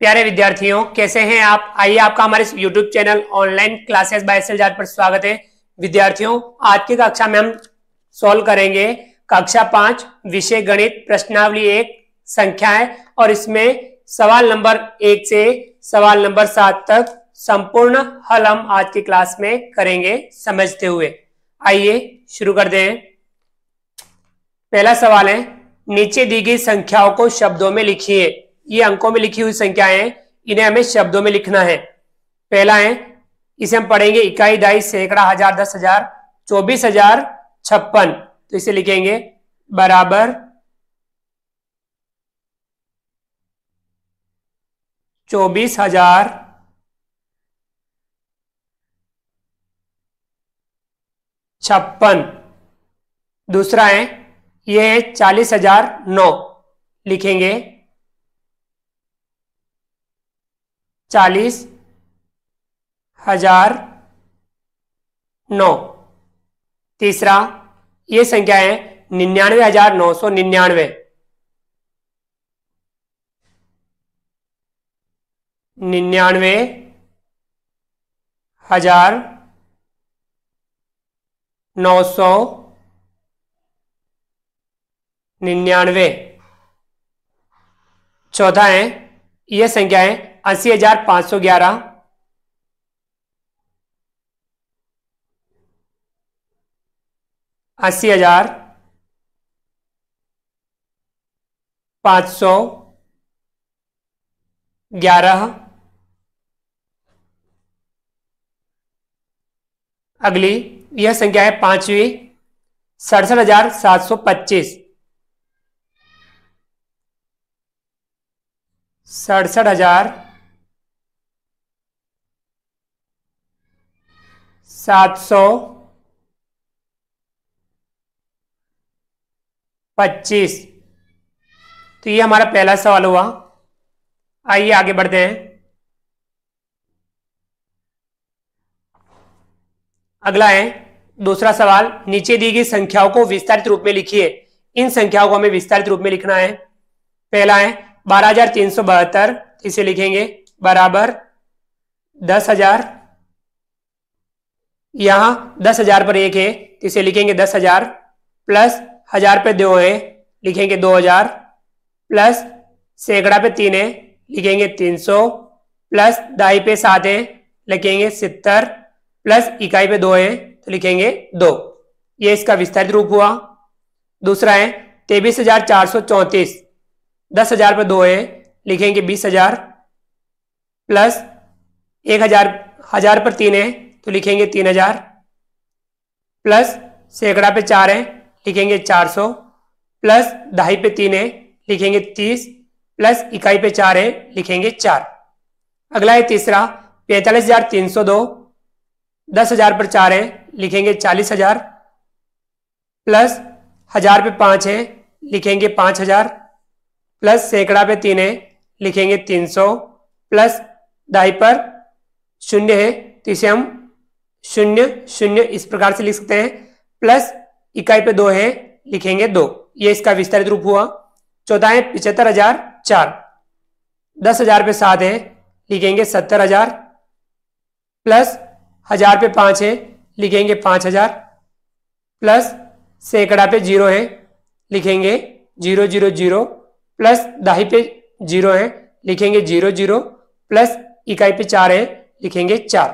प्यारे विद्यार्थियों कैसे हैं आप आइए आपका हमारे YouTube channel online classes by sale पर स्वागत है विद्यार्थियों आज की कक्षा में हम सॉल्व करेंगे कक्षा पांच विषय गणित प्रश्नावली एक संख्या है और इसमें सवाल नंबर एक से सवाल नंबर सात तक संपूर्ण हल हम आज की क्लास में करेंगे समझते हुए आइए शुरू कर दे पहला सवाल है नीचे दी गई संख्याओं को शब्दों में लिखिए ये अंकों में लिखी हुई संख्याएं हैं इन्हें हमें शब्दों में लिखना है पहला है इसे हम पढ़ेंगे इकाई दाई सैकड़ा हजार दस हजार चौबीस हजार छप्पन तो इसे लिखेंगे बराबर चौबीस हजार छप्पन दूसरा है यह है चालीस हजार नौ लिखेंगे चालीस हजार नौ तीसरा ये संख्या है निन्यानवे हजार नौ सौ निन्यानवे निन्यानवे हजार नौ सौ निन्यानवे चौथा है ये है अस्सी हजार पांच सौ ग्यारह अस्सी हजार पांच सौ ग्यारह अगली यह संख्या है पांचवी सड़सठ हजार सात सौ पच्चीस सड़सठ हजार सात सौ पच्चीस तो ये हमारा पहला सवाल हुआ आइए आगे बढ़ते हैं अगला है दूसरा सवाल नीचे दी गई संख्याओं को विस्तारित रूप में लिखिए इन संख्याओं को हमें विस्तारित रूप में लिखना है पहला है बारह हजार तीन सौ बहत्तर इसे लिखेंगे बराबर दस हजार यहां दस हजार पर एक है इसे लिखेंगे दस हजार प्लस हजार पे दो है लिखेंगे दो हजार प्लस सैकड़ा पे तीन है लिखेंगे तीन सौ प्लस दाई पे सात है लिखेंगे सितर प्लस इकाई पे दो है तो लिखेंगे दो ये इसका विस्तारित रूप हुआ दूसरा है तेबीस हजार चार सौ चौंतीस दस हजार पे दो है लिखेंगे बीस हजार प्लस एक हजार हजार पर तीन है तो लिखेंगे तीन हजार प्लस सैकड़ा पे चार है लिखेंगे चार सौ प्लस दहाई पे तीन है लिखेंगे तीस प्लस इकाई पे चार है लिखेंगे चार अगला है तीसरा पैंतालीस हजार तीन सौ दो दस हजार पर चार है लिखेंगे चालीस हजार प्लस हजार पे पांच है लिखेंगे पांच हजार प्लस सैकड़ा पे तीन है लिखेंगे तीन सौ प्लस दाई पर शून्य है तो इसे हम शून्य शून्य इस प्रकार से लिख सकते हैं प्लस इकाई पे दो है लिखेंगे दो ये इसका विस्तारित रूप हुआ चौथा है पिछहत्तर हजार चार दस हजार पे सात है लिखेंगे सत्तर हजार प्लस हजार पे पांच है लिखेंगे पांच हजार प्लस सैकड़ा पे जीरो है लिखेंगे जीरो जीरो जीरो प्लस दाही पे जीरो है लिखेंगे जीरो जीरो प्लस इकाई पे चार है लिखेंगे चार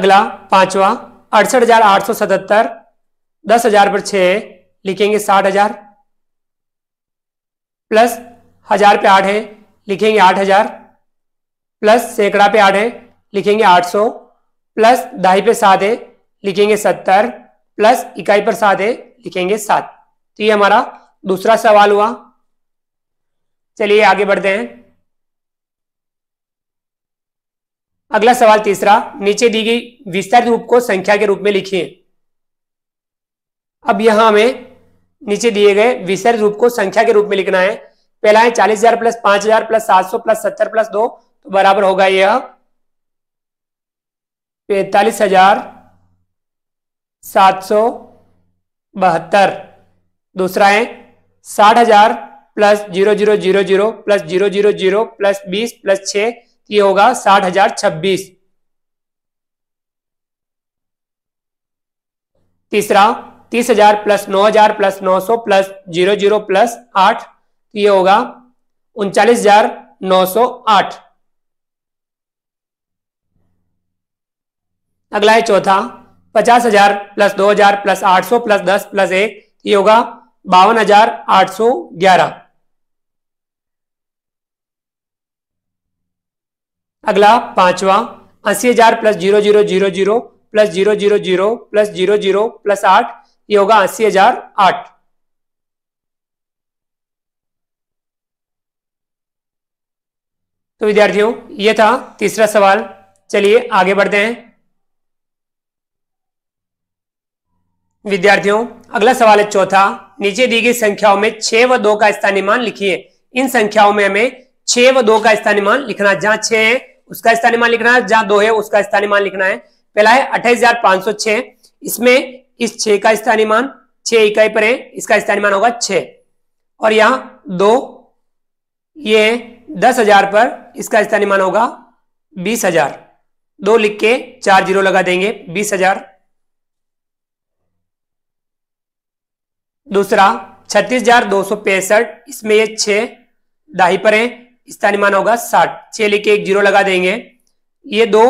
अगला पांचवा अड़सठ हजार आठ सौ सतहत्तर दस हजार पर छह है लिखेंगे साठ हजार प्लस हजार पे आठ है लिखेंगे आठ हजार प्लस सैकड़ा पे आठ है लिखेंगे आठ सौ प्लस दाही पे सात है लिखेंगे सत्तर प्लस इकाई पर सात है लिखेंगे सात तो ये हमारा दूसरा सवाल हुआ चलिए आगे बढ़ते हैं अगला सवाल तीसरा नीचे दी गई विस्तार रूप को संख्या के रूप में लिखिए अब यहां हमें नीचे दिए गए विसर्ज रूप को संख्या के रूप में लिखना है पहला है चालीस हजार प्लस पांच हजार प्लस सात सौ प्लस सत्तर प्लस दो तो बराबर होगा यह पैतालीस हजार सात सौ बहत्तर दूसरा है साठ हजार plus zero zero zero zero plus zero zero zero plus बीस प्लस छ ये होगा साठ हजार छब्बीस तीसरा तीस हजार प्लस नौ हजार प्लस नौ सौ प्लस जीरो जीरो प्लस आठ ये होगा उनचालीस हजार नौ सौ आठ अगला है चौथा पचास हजार प्लस दो हजार प्लस आठ सौ प्लस दस प्लस एक ये होगा बावन हजार आठ सौ ग्यारह अगला पांचवा अस्सी हजार plus zero zero zero zero plus zero zero zero plus zero zero plus आठ ये होगा अस्सी हजार आठ तो विद्यार्थियों ये था तीसरा सवाल चलिए आगे बढ़ते हैं विद्यार्थियों अगला सवाल है चौथा नीचे दी गई संख्याओं में छह व दो का स्थानीय मान लिखिए इन संख्याओं में हमें छह व दो का स्थानीय मान लिखना जहां छह है उसका स्थानीय मान लिखना है जहां दो है उसका स्थानीय मान लिखना है पहला है अट्ठाईस इसमें इस छह का स्थानीय मान छह इकाई पर है इसका स्थानीय मान होगा छह और यहां दो ये दस हजार पर इसका स्थानीय मान होगा बीस हजार दो लिख के चार जीरो लगा देंगे बीस हजार दूसरा छत्तीस हजार दो सौ पैंसठ इसमें ये छह दाही पर है इसका अनुमान होगा साठ छह लिख के एक जीरो लगा देंगे ये दो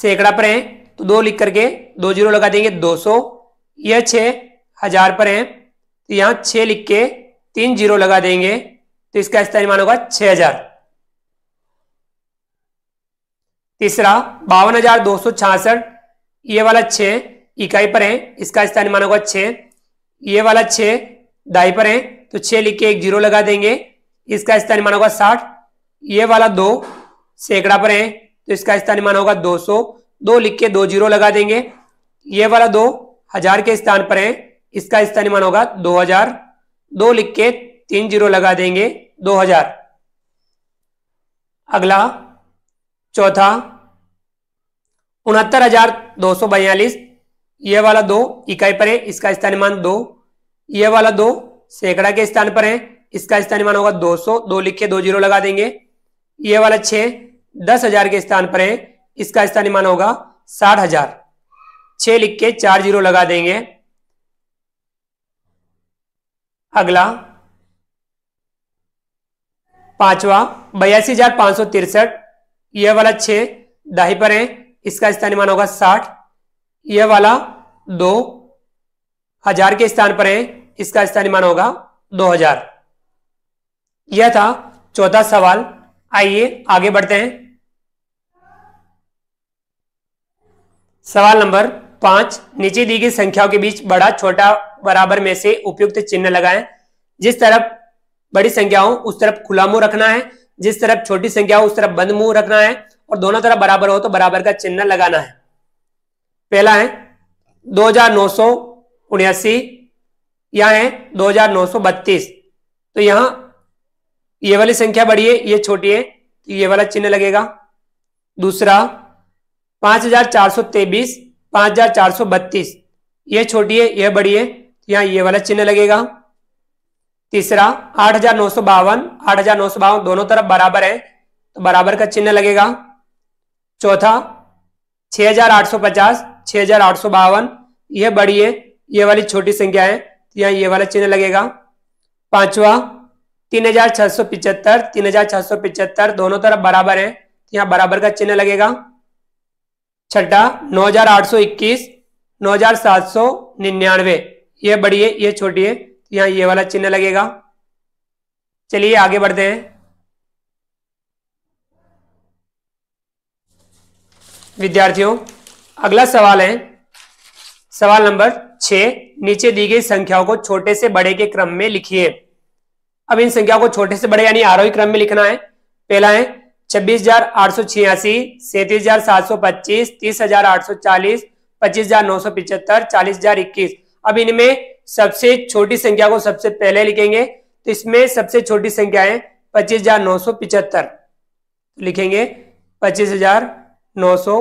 सैकड़ा पर है तो दो लिख करके दो जीरो लगा देंगे दो सौ यह छः हजार पर है तो यहां छह लिख के तीन जीरो लगा देंगे तो इसका स्थानीय मान होगा छः हजार तीसरा बावन हजार दो सौ छियासठ ये वाला छः इकाई पर है इसका स्थानीय मान होगा छः ये वाला छह दाई पर है तो छह लिख के एक जीरो लगा देंगे इसका स्थानीय मान होगा साठ ये वाला दो सैकड़ा पर है तो इसका स्थानीय मान होगा दो सौ दो लिख के दो जीरो लगा देंगे ये वाला दो हजार के स्थान पर है इसका स्थानीय मान होगा दो हजार दो लिख के तीन जीरो लगा देंगे दो हजार अगला चौथा उनहत्तर हजार दो सौ बयालीस यह वाला दो इकाई पर है इसका स्थानीय मान दो यह वाला दो सैकड़ा के स्थान पर है इसका स्थानीय मान होगा 200 दो लिखे दो जीरो लगा देंगे यह वाला छह दस हजार के स्थान पर है इसका स्थानीय मान होगा साठ हजार छह लिख के चार जीरो लगा देंगे अगला पांचवा बयासी हजार पांच सौ तिरसठ यह वाला छह दाही पर है इसका स्थानीय मान होगा साठ यह वाला दो हजार के स्थान पर है इसका स्थानीय मान होगा दो हजार यह था चौथा सवाल आइए आगे बढ़ते हैं सवाल नंबर पांच नीचे दी गई संख्याओं के बीच बड़ा छोटा बराबर में से उपयुक्त चिन्ह लगाएं जिस तरफ बड़ी संख्या हो उस तरफ खुला मुंह रखना है जिस तरफ छोटी संख्या हो उस तरफ बंद मुंह रखना है और दोनों तरफ बराबर हो तो बराबर का चिन्ह लगाना है पहला है दो हजार नौ सौ उन्यासी या है दो हजार नौ सौ बत्तीस तो यहां ये वाली संख्या बड़ी है ये छोटी है तो ये वाला चिन्ह लगेगा दूसरा पांच हजार चार सौ तेबीस पांच हजार चार सौ बत्तीस ये छोटी है यह बड़ी है यहां ये वाला चिन्ह लगेगा तीसरा आठ हजार नौ सौ बावन आठ हजार नौ सौ बावन दोनों तरफ बराबर है तो बराबर का चिन्ह लगेगा चौथा छह हजार आठ सौ पचास छह यह बड़ी है ये वाली छोटी संख्या है तो यहाँ ये वाला चिन्ह लगेगा पांचवा तीन हजार छह सौ पिचहत्तर तीन हजार छह सौ पिचहत्तर दोनों तरफ बराबर है तो यहाँ बराबर का चिन्ह लगेगा छठा नौ हजार आठ सौ इक्कीस नौ हजार सात सौ निन्यानवे ये बड़ी है ये छोटी है तो यहाँ ये वाला चिन्ह लगेगा चलिए आगे बढ़ते हैं विद्यार्थियों अगला सवाल है सवाल नंबर छह नीचे दी गई संख्याओं को छोटे से बड़े के क्रम में लिखिए अब इन संख्याओं को छोटे से बड़े यानी आरोही क्रम में लिखना है पहला है छब्बीस हजार आठ सौ छियासी सैंतीस हजार सात सौ पच्चीस तीस हजार आठ सौ चालीस पच्चीस हजार नौ सौ पिछहत्तर चालीस हजार इक्कीस अब इनमें सबसे छोटी संख्या को सबसे पहले लिखेंगे तो इसमें सबसे छोटी संख्या है पच्चीस हजार नौ सौ पिछहत्तर तो लिखेंगे पच्चीस हजार नौ सौ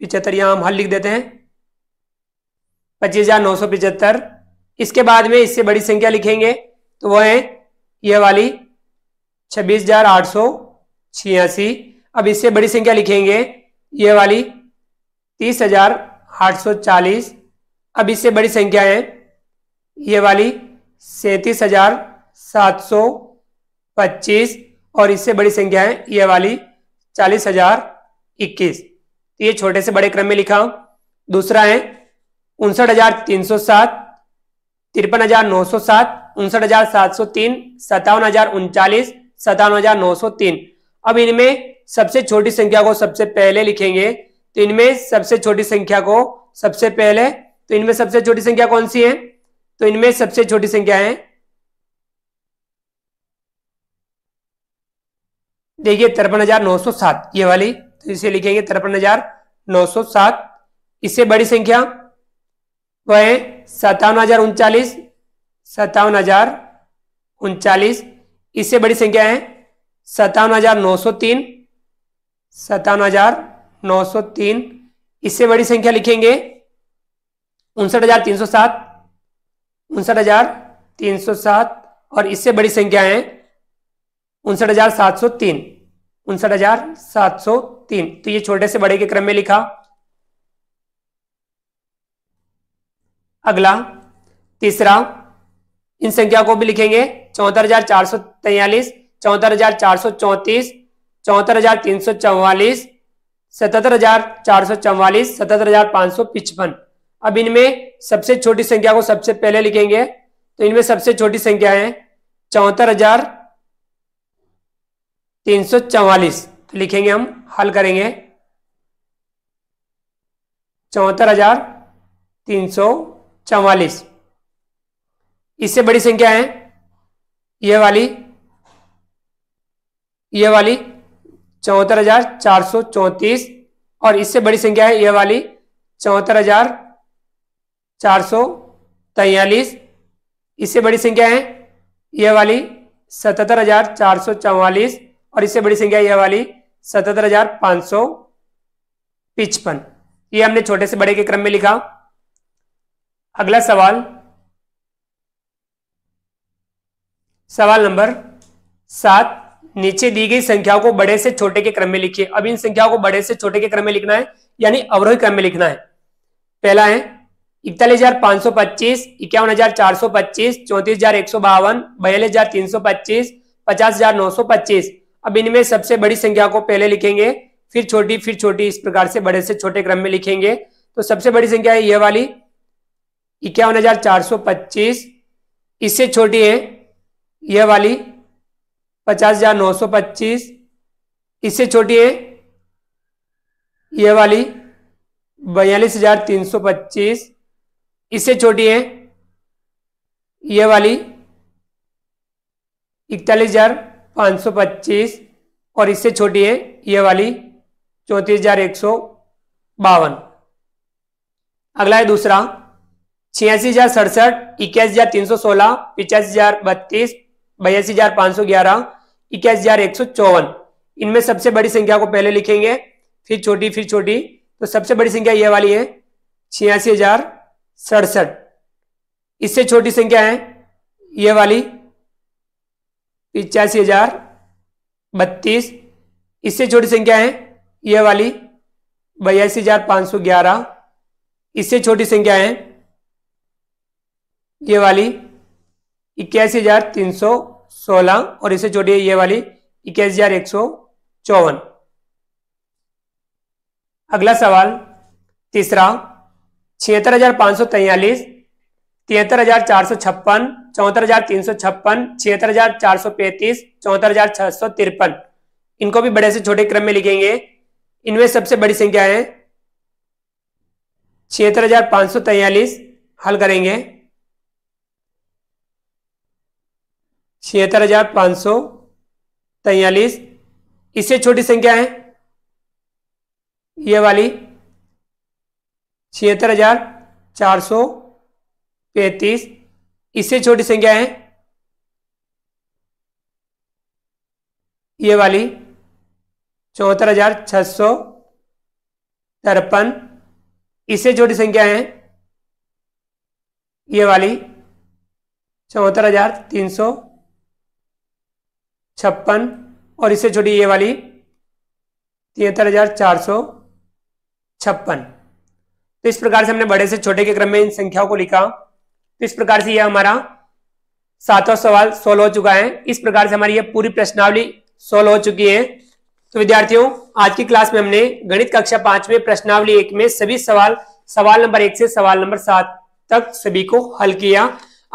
पिचहत्तर यहां हम हल लिख देते हैं पच्चीस हजार नौ सौ पिचहत्तर इसके बाद में इससे बड़ी संख्या लिखेंगे तो वह है यह वाली छब्बीस हजार आठ सौ छियासी अब इससे बड़ी संख्या लिखेंगे यह वाली तीस हजार आठ सौ चालीस अब इससे बड़ी संख्या है ये वाली सैंतीस हजार सात सौ पच्चीस और इससे बड़ी संख्या है ये वाली चालीस हजार इक्कीस तो ये छोटे से बड़े क्रम में लिखा हूं दूसरा है उनसठ हजार तीन सौ सात तिरपन हजार नौ सौ सात उनसठ हजार सात सौ तीन सत्तावन हजार उनचालीस सत्तावन हजार नौ सौ तीन अब इनमें सबसे छोटी संख्या को सबसे पहले लिखेंगे तो इनमें सबसे छोटी संख्या को सबसे पहले तो इनमें सबसे छोटी संख्या कौन सी है तो इनमें सबसे छोटी संख्या है देखिए तिरपन हजार नौ सौ सात ये वाली तो इसे लिखेंगे तिरपन हजार नौ सौ सात इससे बड़ी संख्या वह है सत्तावन हजार उनचालीस सत्तावन हजार उनचालीस इससे बड़ी संख्या है सत्तावन हजार नौ सौ तीन सत्तावन हजार नौ सौ तीन इससे बड़ी संख्या लिखेंगे उनसठ हजार तीन सौ सात उनसठ हजार तीन सौ सात और इससे बड़ी संख्या है उनसठ हजार सात सौ तीन उनसठ हजार सात सौ तीन तो ये छोटे से बड़े के क्रम में लिखा अगला तीसरा इन संख्या को भी लिखेंगे चौहत्तर हजार चार सौ तैयलीस चौहत्तर हजार चार सौ चौतीस चौहत्तर हजार तीन सौ चौवालीस सतहत्तर हजार चार सौ चौवालीस सतहत्तर हजार पांच सौ पिचपन अब इनमें सबसे छोटी संख्या को सबसे पहले लिखेंगे तो इनमें सबसे छोटी संख्या है चौहत्तर हजार तीन सौ चौवालीस तो लिखेंगे हम हल करेंगे चौहत्तर हजार तीन सौ चौवालीस इससे बड़ी संख्या है यह वाली ये वाली चौहत्तर हजार चार सौ चौंतीस और इससे बड़ी संख्या है यह वाली चौहत्तर हजार चार सौ तैयलीस इससे बड़ी संख्या है यह वाली सतहत्तर हजार चार सौ चौवालीस और इससे बड़ी संख्या यह वाली सतहत्तर हजार पांच सौ पिचपन ये हमने छोटे से बड़े के क्रम में लिखा अगला सवाल सवाल नंबर सात नीचे दी गई संख्याओं को बड़े से छोटे के क्रम में लिखिए अब इन संख्याओं को बड़े से छोटे के क्रम में लिखना है यानी अवरोही क्रम में लिखना है पहला है इकतालीस हजार पांच सौ पच्चीस इक्यावन हजार चार सौ पच्चीस चौंतीस हजार एक सौ बावन बयालीस हजार तीन सौ पच्चीस पचास हजार नौ सौ पच्चीस अब इनमें सबसे बड़ी संख्या को पहले लिखेंगे फिर छोटी फिर छोटी इस प्रकार से बड़े से छोटे क्रम में लिखेंगे तो सबसे बड़ी संख्या है यह वाली इक्यावन हजार चार सौ पच्चीस इससे छोटी है यह वाली पचास हजार नौ सौ पच्चीस इससे छोटी है यह वाली बयालीस हजार तीन सौ पच्चीस इससे छोटी है यह वाली इकतालीस हजार 525 और इससे छोटी है ये वाली चौंतीस हजार एक सौ बावन अगला है दूसरा छियासी हजार सड़सठ इक्यासी हजार तीन सौ सोलह पिचासी हजार बत्तीस बयासी हजार पांच सौ ग्यारह इक्यासी हजार एक सौ चौवन इनमें सबसे बड़ी संख्या को पहले लिखेंगे फिर छोटी फिर छोटी तो सबसे बड़ी संख्या यह वाली है छियासी हजार सड़सठ इससे छोटी संख्या है यह वाली पिचासी हजार बत्तीस इससे छोटी संख्या है यह वाली बयासी हजार पाँच सौ ग्यारह इससे छोटी संख्या है ये वाली इक्यासी हजार तीन सौ सोलह और इससे छोटी है ये वाली इक्यासी हजार एक सौ चौवन अगला सवाल तीसरा छिहत्तर हजार पाँच सौ तैयलीस तिहत्तर हजार चार सौ छप्पन चौहत्तर हजार तीन सौ छप्पन छिहत्तर हजार चार सौ पैंतीस चौहत्तर हजार छह सौ तिरपन इनको भी बड़े से छोटे क्रम में लिखेंगे इनमें सबसे बड़ी संख्या है छिहत्तर हजार पांच सौ तैयलीस हल करेंगे छिहत्तर हजार पांच सौ तैयलीस इससे छोटी संख्या है ये वाली छिहत्तर हजार चार सौ पैतीस इससे छोटी संख्या है ये वाली चौहत्तर हजार छह सौ तिरपन इससे छोटी संख्या है ये वाली चौहत्तर हजार तीन सौ छप्पन और इससे छोटी ये वाली तिहत्तर हजार चार सौ छप्पन तो इस प्रकार से हमने बड़े से छोटे के क्रम में इन संख्याओं को लिखा तो इस प्रकार से यह हमारा सातवा सवाल सोल्व हो चुका है इस प्रकार से हमारी यह पूरी प्रश्नावली सोल्व हो चुकी है तो विद्यार्थियों आज की क्लास में हमने गणित कक्षा पांच में प्रश्नावली एक में सभी सवाल सवाल नंबर एक से सवाल नंबर सात तक सभी को हल किया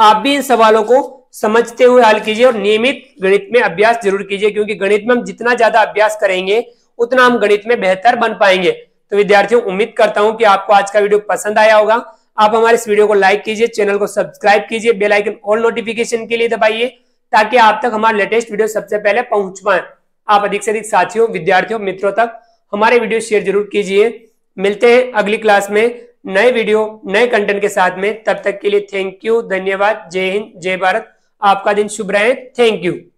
आप भी इन सवालों को समझते हुए हल कीजिए और नियमित गणित में अभ्यास जरूर कीजिए क्योंकि गणित में हम जितना ज्यादा अभ्यास करेंगे उतना हम गणित में बेहतर बन पाएंगे तो विद्यार्थियों उम्मीद करता हूं कि आपको आज का वीडियो पसंद आया होगा आप हमारे इस वीडियो को लाइक कीजिए चैनल को सब्सक्राइब कीजिए बेल आइकन ऑल नोटिफिकेशन के लिए दबाइए ताकि आप तक हमारे लेटेस्ट वीडियो सबसे पहले पहुंच पाए आप अधिक से अधिक साथियों विद्यार्थियों मित्रों तक हमारे वीडियो शेयर जरूर कीजिए मिलते हैं अगली क्लास में नए वीडियो नए कंटेंट के साथ में तब तक के लिए थैंक यू धन्यवाद जय हिंद जय भारत आपका दिन शुभ रहे थैंक यू